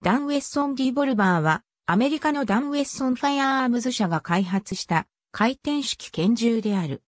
ダン・ウェッソン・ディボルバーは、アメリカのダン・ウェッソン・ファイアームズ社が開発した回転式拳銃である。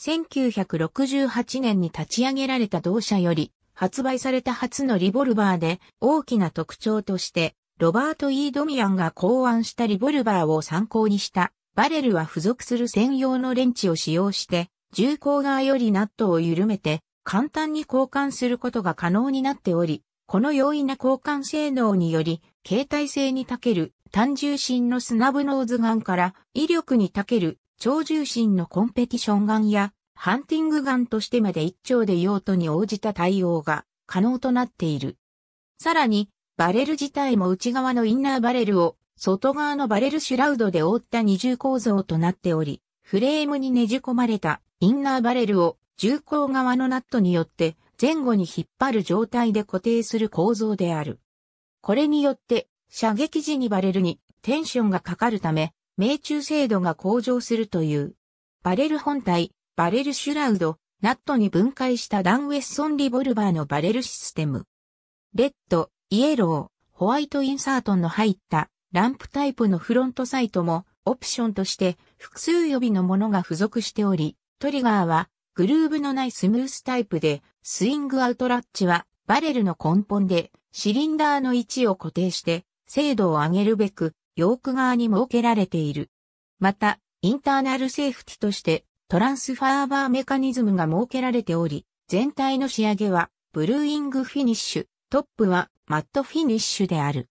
1968年に立ち上げられた同社より発売された初のリボルバーで大きな特徴としてロバート・ E・ ドミアンが考案したリボルバーを参考にしたバレルは付属する専用のレンチを使用して銃口側よりナットを緩めて簡単に交換することが可能になっておりこの容易な交換性能により、携帯性に長ける単重心のスナブノーズガンから威力に長ける超重心のコンペティションガンやハンティングガンとしてまで一丁で用途に応じた対応が可能となっている。さらに、バレル自体も内側のインナーバレルを外側のバレルシュラウドで覆った二重構造となっており、フレームにねじ込まれたインナーバレルを重工側のナットによって前後に引っ張る状態で固定する構造である。これによって、射撃時にバレルにテンションがかかるため、命中精度が向上するという。バレル本体、バレルシュラウド、ナットに分解したダンウェッソンリボルバーのバレルシステム。レッド、イエロー、ホワイトインサートの入ったランプタイプのフロントサイトもオプションとして複数予備のものが付属しており、トリガーはグルーブのないスムースタイプで、スイングアウトラッチは、バレルの根本で、シリンダーの位置を固定して、精度を上げるべく、ヨーク側に設けられている。また、インターナルセーフティとして、トランスファーバーメカニズムが設けられており、全体の仕上げは、ブルーイングフィニッシュ、トップは、マットフィニッシュである。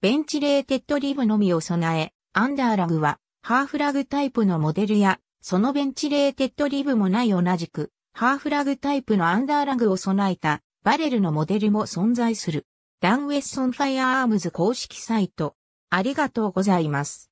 ベンチレーテッドリブのみを備え、アンダーラグは、ハーフラグタイプのモデルや、そのベンチレーテッドリブもない同じく、ハーフラグタイプのアンダーラグを備えたバレルのモデルも存在する。ダンウェッソンファイアアームズ公式サイト。ありがとうございます。